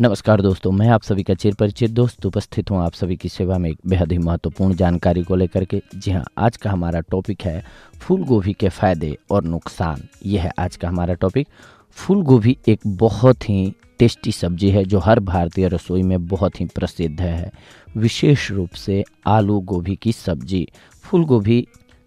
नमस्कार दोस्तों मैं आप सभी का चिर परिचित दोस्त उपस्थित हूँ आप सभी की सेवा में एक बेहद ही महत्वपूर्ण जानकारी को लेकर के जी हाँ आज का हमारा टॉपिक है फूल गोभी के फायदे और नुकसान यह है आज का हमारा टॉपिक फूल गोभी एक बहुत ही टेस्टी सब्जी है जो हर भारतीय रसोई में बहुत ही प्रसिद्ध है विशेष रूप से आलू गोभी की सब्जी फूल गोभी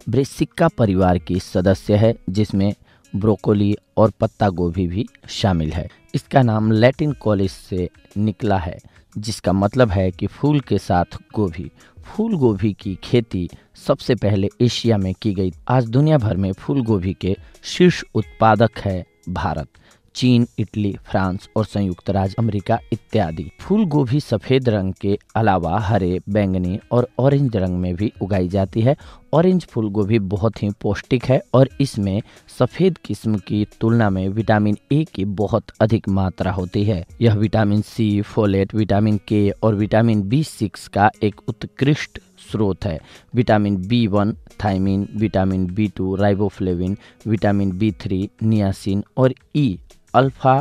ब्रेसिक्का परिवार की सदस्य है जिसमें ब्रोकोली और पत्ता गोभी भी शामिल है इसका नाम लैटिन कॉलेज से निकला है जिसका मतलब है कि फूल के साथ गोभी फूल गोभी की खेती सबसे पहले एशिया में की गई आज दुनिया भर में फूल गोभी के शीर्ष उत्पादक है भारत चीन इटली फ्रांस और संयुक्त राज्य अमेरिका इत्यादि फूल गोभी सफेद रंग के अलावा हरे बैंगनी और ऑरेंज रंग में भी उगाई जाती है ऑरेंज फूल गोभी बहुत ही पौष्टिक है और इसमें सफेद किस्म की तुलना में विटामिन ए की बहुत अधिक मात्रा होती है यह विटामिन सी फोलेट विटामिन के और विटामिन बी सिक्स का एक उत्कृष्ट स्रोत है vitamin B one thiamine vitamin B two riboflavin vitamin B three niacin और ई e, अल्फा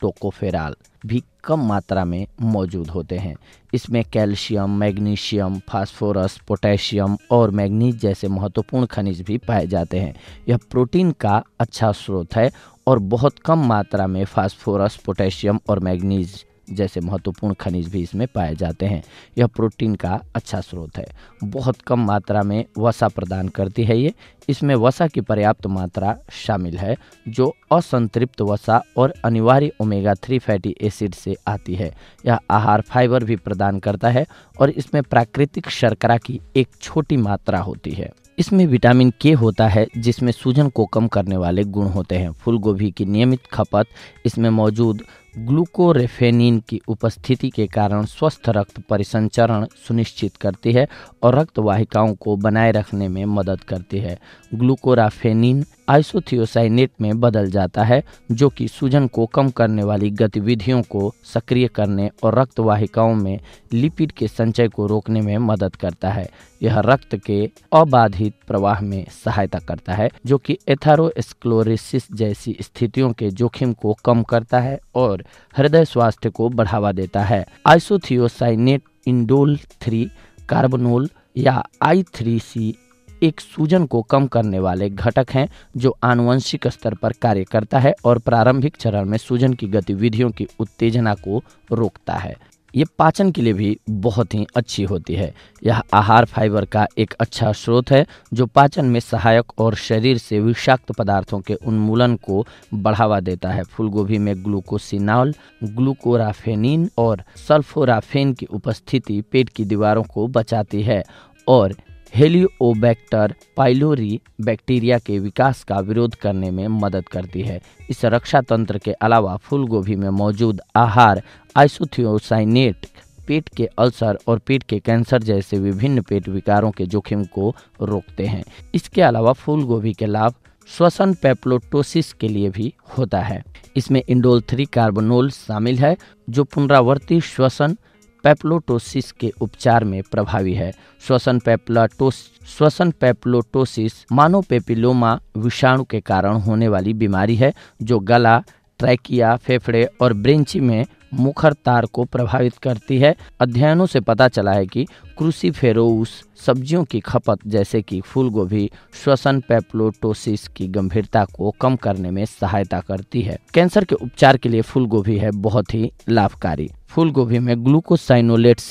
टोकोफेराल भी कम मात्रा में मौजूद होते हैं इसमें कैल्शियम मैग्नीशियम फास्फोरस पोटेशियम और मैग्नीज जैसे महत्वपूर्ण खनिज भी पाए जाते हैं यह प्रोटीन का अच्छा स्रोत है और बहुत कम मात्रा में फास्फोरस पोटेशियम और मैग्नीज जैसे महत्वपूर्ण खनिज भी इसमें पाए जाते हैं यह प्रोटीन का अच्छा स्रोत है बहुत कम मात्रा में वसा प्रदान करती है ये इसमें वसा की पर्याप्त मात्रा शामिल है जो असंतृप्त वसा और अनिवार्य ओमेगा थ्री फैटी एसिड से आती है यह आहार फाइबर भी प्रदान करता है और इसमें प्राकृतिक शर्करा की एक छोटी मात्रा होती है इसमें विटामिन के होता है जिसमें सूजन को कम करने वाले गुण होते हैं फूल गोभी की नियमित खपत इसमें मौजूद ग्लूकोरेफेनिन की उपस्थिति के कारण स्वस्थ रक्त परिसंचरण सुनिश्चित करती है और रक्त वाहिकाओं को बनाए रखने में मदद करती है ग्लूकोराफेनिन आइसोथियोसाइनेट में बदल जाता है जो कि सूजन को कम करने वाली गतिविधियों को सक्रिय करने और रक्तवाहिकाओं में लिपिड के संचय को रोकने में मदद करता है यह रक्त के अबाधित प्रवाह में सहायता करता है जो कि एथेरोस्क्लोरिसिस जैसी स्थितियों के जोखिम को कम करता है और हृदय स्वास्थ्य को बढ़ावा देता है आइसोथियोसाइनेट इंडोल थ्री कार्बनोल या आई थ्री सी एक सूजन को कम करने वाले घटक हैं जो आनुवंशिक स्तर पर कार्य करता है और प्रारंभिक चरण में सूजन की गतिविधियों की उत्तेजना को रोकता है ये पाचन के लिए भी बहुत ही अच्छी होती है यह आहार फाइबर का एक अच्छा स्रोत है जो पाचन में सहायक और शरीर से विषाक्त पदार्थों के उन्मूलन को बढ़ावा देता है फूलगोभी में ग्लूकोसिनॉल ग्लूकोराफेनिन और सल्फोराफेन की उपस्थिति पेट की दीवारों को बचाती है और हेलियोबैक्टर पाइलोरी बैक्टीरिया के विकास का विरोध करने में मदद करती है इस रक्षा तंत्र के अलावा फूलगोभी में मौजूद आहार आइसोथियोसाइनेट पेट के अल्सर और पेट के कैंसर जैसे विभिन्न पेट विकारों के जोखिम को रोकते हैं इसके अलावा फूलगोभी के लाभ श्वसन पेप्लोटोसिस के लिए भी होता है इसमें इंडोल थ्री कार्बोनोल शामिल है जो पुनरावर्ती श्वसन पेप्लोटोसिस के उपचार में प्रभावी है श्वसन पेप्लाटोस श्वसन पेप्लोटोसिस मानव पेपिलोमा विषाणु के कारण होने वाली बीमारी है जो गला ट्रैकिया फेफड़े और ब्रेंची में मुखर तार को प्रभावित करती है अध्ययनों से पता चला है कि क्रूसीफेरोस सब्जियों की खपत जैसे कि फूलगोभी श्वसन पेप्लोटोसिस की गंभीरता को कम करने में सहायता करती है कैंसर के उपचार के लिए फूलगोभी है बहुत ही लाभकारी फूलगोभी में ग्लूकोसाइनोलेट्स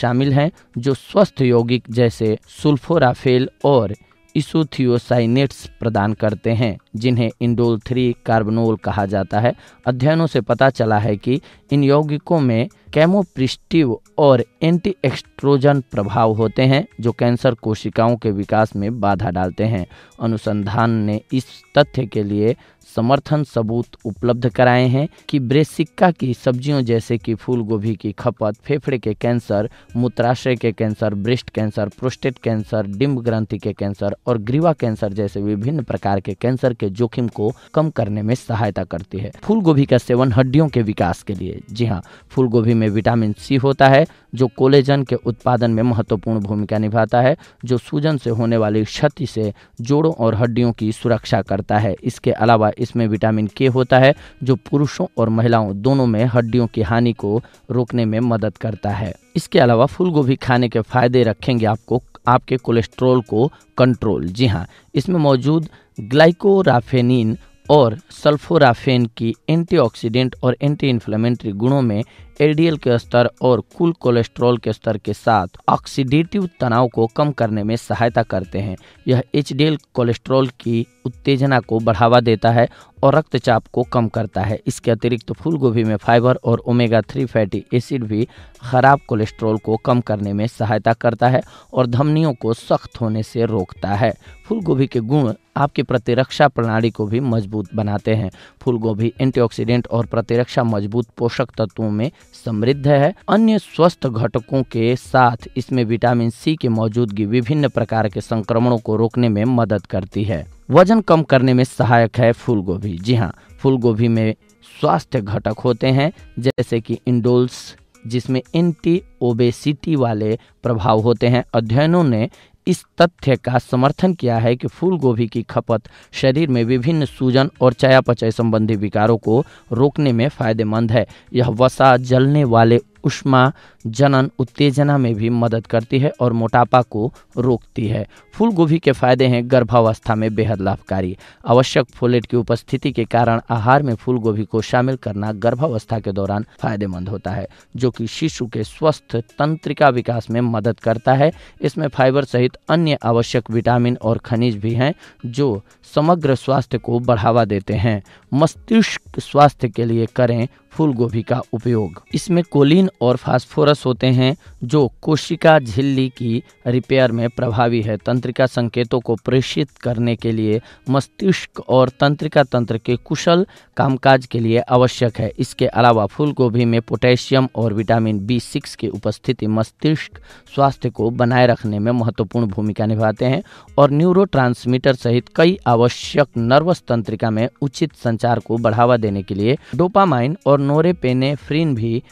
शामिल हैं जो स्वस्थ यौगिक जैसे सुल्फोराफेल और इसोथियोसाइनेट्स प्रदान करते हैं जिन्हें इंडोल थ्री कार्बनोल कहा जाता है अध्ययनों से पता चला है कि इन यौगिकों में कैमोप्रिस्टिव और एंटी एक्सट्रोजन प्रभाव होते हैं जो कैंसर कोशिकाओं के विकास में बाधा डालते हैं अनुसंधान ने इस तथ्य के लिए समर्थन सबूत उपलब्ध कराए हैं कि ब्रेसिक्का की सब्जियों जैसे कि फूल गोभी की खपत फेफड़े के कैंसर मूत्राशय के cancer breast cancer prostate cancer डिम्ब ग्रंथि के कैंसर और ग्रीवा कैंसर जैसे विभिन्न प्रकार के कैंसर के जोखिम को कम करने में सहायता करती है फूल गोभी का सेवन हड्डियों के विकास के लिए जी हाँ फूल गोभी में विटामिन सी होता है जो कोलेजन के उत्पादन में महत्वपूर्ण भूमिका निभाता है जो सूजन से होने वाली क्षति से जोड़ों और हड्डियों की सुरक्षा करता है इसके अलावा इसमें विटामिन के होता है जो पुरुषों और महिलाओं दोनों में हड्डियों की हानि को रोकने में मदद करता है इसके अलावा फूलगोभी खाने के फायदे रखेंगे आपको आपके कोलेस्ट्रोल को कंट्रोल जी हाँ इसमें मौजूद ग्लाइकोराफेनिन और सल्फोराफेन की एंटीऑक्सीडेंट और एंटी इन्फ्लेमेंट्री गुणों में एलडीएल के स्तर और कुल कोलेस्ट्रॉल के स्तर के साथ ऑक्सीडेटिव तनाव को कम करने में सहायता करते हैं यह एचडीएल कोलेस्ट्रॉल की उत्तेजना को बढ़ावा देता है और रक्तचाप को कम करता है इसके अतिरिक्त फूलगोभी में फाइबर और ओमेगा थ्री फैटी एसिड भी खराब कोलेस्ट्रॉल को कम करने में सहायता करता है और धमनियों को सख्त होने से रोकता है फूलगोभी के गुण आपकी प्रतिरक्षा प्रणाली को भी मजबूत बनाते हैं फूलगोभी एंटीऑक्सीडेंट और प्रतिरक्षा मजबूत पोषक तत्वों में समृद्ध है अन्य स्वस्थ घटकों के साथ इसमें विटामिन सी की मौजूदगी विभिन्न प्रकार के संक्रमणों को रोकने में मदद करती है वजन कम करने में सहायक है फूलगोभी जी हाँ फूलगोभी में स्वास्थ्य घटक होते हैं जैसे कि इंडोल्स जिसमें एंटी ओबेसिटी वाले प्रभाव होते हैं अध्ययनों ने इस तथ्य का समर्थन किया है कि फूल गोभी की खपत शरीर में विभिन्न सूजन और चयापचय संबंधी विकारों को रोकने में फायदेमंद है यह वसा जलने वाले उष्मा जनन उत्तेजना में भी मदद करती है और मोटापा को रोकती है फूल गोभी के फायदे हैं गर्भावस्था में बेहद लाभकारी आवश्यक फोलेट की उपस्थिति के कारण आहार में फूल गोभी को शामिल करना गर्भावस्था के दौरान फायदेमंद होता है जो कि शिशु के स्वस्थ तंत्रिका विकास में मदद करता है इसमें फाइबर सहित अन्य आवश्यक विटामिन और खनिज भी हैं जो समग्र स्वास्थ्य को बढ़ावा देते हैं मस्तिष्क स्वास्थ्य के लिए करें फूल गोभी का उपयोग इसमें कोलिन और फास्फोरस कोष होते हैं जो कोशिका झिल्ली की रिपेयर में प्रभावी है तंत्रिका संकेतों को प्रेषित करने के लिए मस्तिष्क और तंत्रिका तंत्र के कुशल कामकाज के लिए आवश्यक है इसके अलावा फूलगोभी में पोटेशियम और विटामिन बी सिक्स की उपस्थिति मस्तिष्क स्वास्थ्य को बनाए रखने में महत्वपूर्ण भूमिका निभाते हैं और न्यूरो सहित कई आवश्यक नर्वस तंत्रिका में उचित संचार को बढ़ावा देने के लिए डोपामाइन और नोरेपेने फ्रीन भी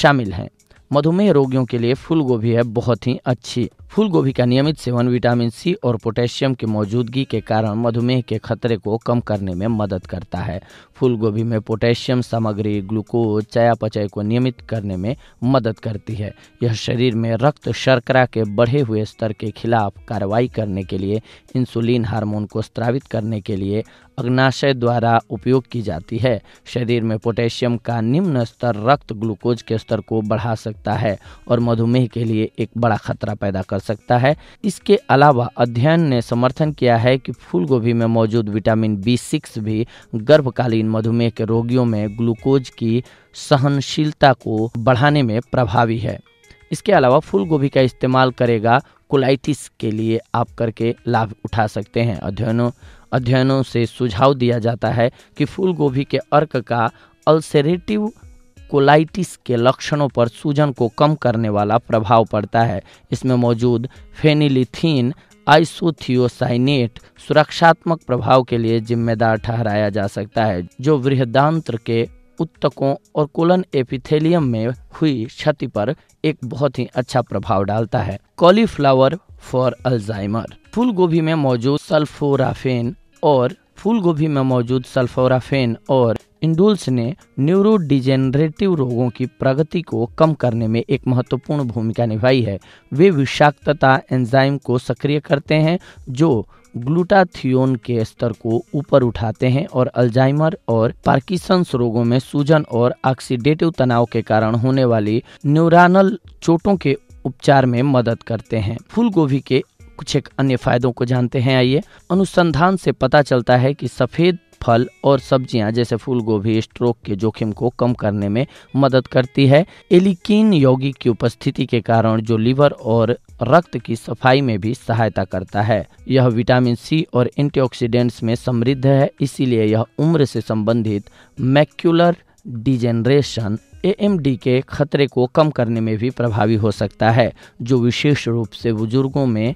शामिल हैं मधुमेह रोगियों के लिए फूल गोभी है बहुत ही अच्छी फूल गोभी का नियमित सेवन विटामिन सी और पोटेशियम की मौजूदगी के कारण मधुमेह के खतरे को कम करने में मदद करता है फूल गोभी में पोटेशियम सामग्री ग्लूकोज चयापचय को नियमित करने में मदद करती है यह शरीर में रक्त शर्करा के बढ़े हुए स्तर के खिलाफ कार्रवाई करने के लिए इंसुलिन हार्मोन को स्त्रावित करने के लिए अग्नाशय द्वारा उपयोग की जाती है शरीर में पोटेशियम का निम्न स्तर रक्त ग्लूकोज के स्तर को बढ़ा सकता है और मधुमेह के लिए एक बड़ा खतरा पैदा कर कर सकता है इसके अलावा अध्ययन ने समर्थन किया है कि फूलगोभी में मौजूद विटामिन बी सिक्स भी गर्भकालीन मधुमेह के रोगियों में ग्लूकोज की सहनशीलता को बढ़ाने में प्रभावी है इसके अलावा फूल का इस्तेमाल करेगा कोलाइटिस के लिए आप करके लाभ उठा सकते हैं अध्ययनों अध्ययनों से सुझाव दिया जाता है कि फूलगोभी के अर्क का अल्सरेटिव कोलाइटिस के लक्षणों पर सूजन को कम करने वाला प्रभाव पड़ता है इसमें मौजूद फेनिलिथीन आइसोथियोसाइनेट सुरक्षात्मक प्रभाव के लिए जिम्मेदार ठहराया जा सकता है जो वृहदांत्र के उत्तकों और कोलन एपिथेलियम में हुई क्षति पर एक बहुत ही अच्छा प्रभाव डालता है कॉलीफ्लावर फॉर अल्जाइमर फूल गोभी में मौजूद सल्फोराफेन और फूल गोभी में मौजूद सल्फोराफेन और इंडुल्स ने न्यूरोडिजेनरेटिव रोगों की प्रगति को कम करने में एक महत्वपूर्ण भूमिका निभाई है वे विषाक्तता एंजाइम को सक्रिय करते हैं जो ग्लूटाथियोन के स्तर को ऊपर उठाते हैं और अल्जाइमर और पार्किसंस रोगों में सूजन और ऑक्सीडेटिव तनाव के कारण होने वाली न्यूरानल चोटों के उपचार में मदद करते हैं फूल गोभी के कुछ एक अन्य फायदों को जानते हैं आइए अनुसंधान से पता चलता है कि सफेद फल और सब्जियां जैसे फूल गोभी स्ट्रोक के जोखिम को कम करने में मदद करती है एलिकीन यौगिक की उपस्थिति के कारण जो लीवर और रक्त की सफाई में भी सहायता करता है यह विटामिन सी और एंटीऑक्सीडेंट्स में समृद्ध है इसीलिए यह उम्र से संबंधित मैक्यूलर डिजेनरेशन ए के खतरे को कम करने में भी प्रभावी हो सकता है जो विशेष रूप से बुजुर्गों में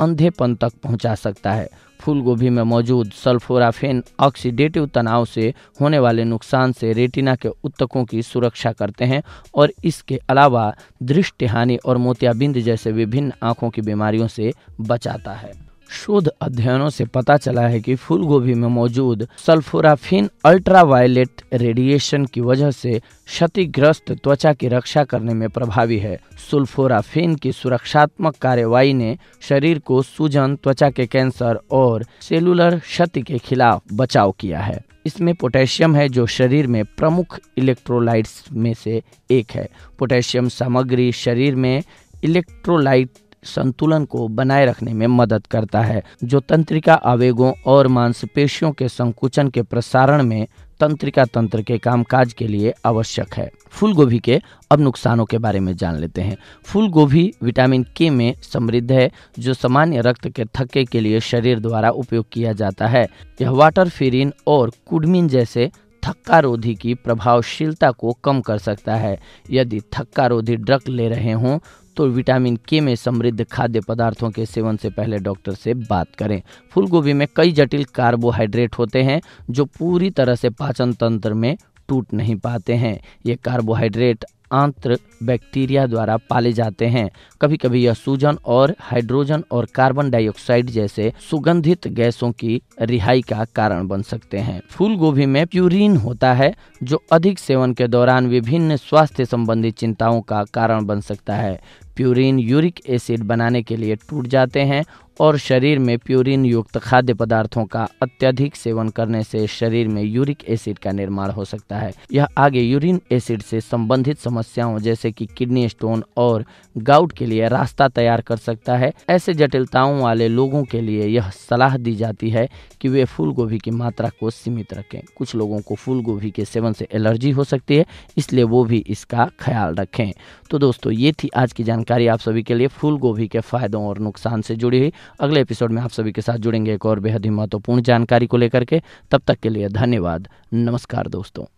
अंधेपन तक पहुंचा सकता है फूलगोभी में मौजूद सल्फोराफेन ऑक्सीडेटिव तनाव से होने वाले नुकसान से रेटिना के उत्तकों की सुरक्षा करते हैं और इसके अलावा दृष्टि हानि और मोतियाबिंद जैसे विभिन्न आँखों की बीमारियों से बचाता है शोध अध्ययनों से पता चला है कि फूलगोभी में मौजूद सल्फोराफिन अल्ट्रावायलेट रेडिएशन की वजह से क्षतिग्रस्त त्वचा की रक्षा करने में प्रभावी है सुल्फोराफिन की सुरक्षात्मक कार्यवाही ने शरीर को सूजन त्वचा के कैंसर और सेलुलर क्षति के खिलाफ बचाव किया है इसमें पोटेशियम है जो शरीर में प्रमुख इलेक्ट्रोलाइट्स में से एक है पोटेशियम सामग्री शरीर में इलेक्ट्रोलाइट संतुलन को बनाए रखने में मदद करता है जो तंत्रिका आवेगों और मांसपेशियों के संकुचन के प्रसारण में तंत्रिका तंत्र के कामकाज के लिए आवश्यक है फूल गोभी के अब नुकसानों के बारे में जान लेते हैं फूल गोभी विटामिन के में समृद्ध है जो सामान्य रक्त के थक्के के लिए शरीर द्वारा उपयोग किया जाता है यह वाटर फिरिन और कुडमिन जैसे थक्का रोधी की प्रभावशीलता को कम कर सकता है यदि थक्का रोधी ड्रग ले रहे हों तो विटामिन के में समृद्ध खाद्य पदार्थों के सेवन से पहले डॉक्टर से बात करें फूलगोभी में कई जटिल कार्बोहाइड्रेट होते हैं जो पूरी तरह से पाचन तंत्र में टूट नहीं पाते हैं ये कार्बोहाइड्रेट आंत्र बैक्टीरिया द्वारा पाले जाते हैं कभी कभी यह सूजन और हाइड्रोजन और कार्बन डाइऑक्साइड जैसे सुगंधित गैसों की रिहाई का कारण बन सकते हैं फूल गोभी में प्यूरिन होता है जो अधिक सेवन के दौरान विभिन्न स्वास्थ्य संबंधी चिंताओं का कारण बन सकता है प्यूरिन यूरिक एसिड बनाने के लिए टूट जाते हैं और शरीर में प्यूरिन युक्त खाद्य पदार्थों का अत्यधिक सेवन करने से शरीर में यूरिक एसिड का निर्माण हो सकता है यह आगे यूरिन एसिड से संबंधित समस्याओं जैसे कि किडनी स्टोन और गाउट के लिए रास्ता तैयार कर सकता है ऐसे जटिलताओं वाले लोगों के लिए यह सलाह दी जाती है कि वे फूल गोभी की मात्रा को सीमित रखें कुछ लोगों को फूल गोभी के सेवन से एलर्जी हो सकती है इसलिए वो भी इसका ख्याल रखें तो दोस्तों ये थी आज की जानकारी जानकारी आप सभी के लिए फूल गोभी के फायदों और नुकसान से जुड़ी हुई अगले एपिसोड में आप सभी के साथ जुड़ेंगे एक और बेहद ही महत्वपूर्ण जानकारी को लेकर के तब तक के लिए धन्यवाद नमस्कार दोस्तों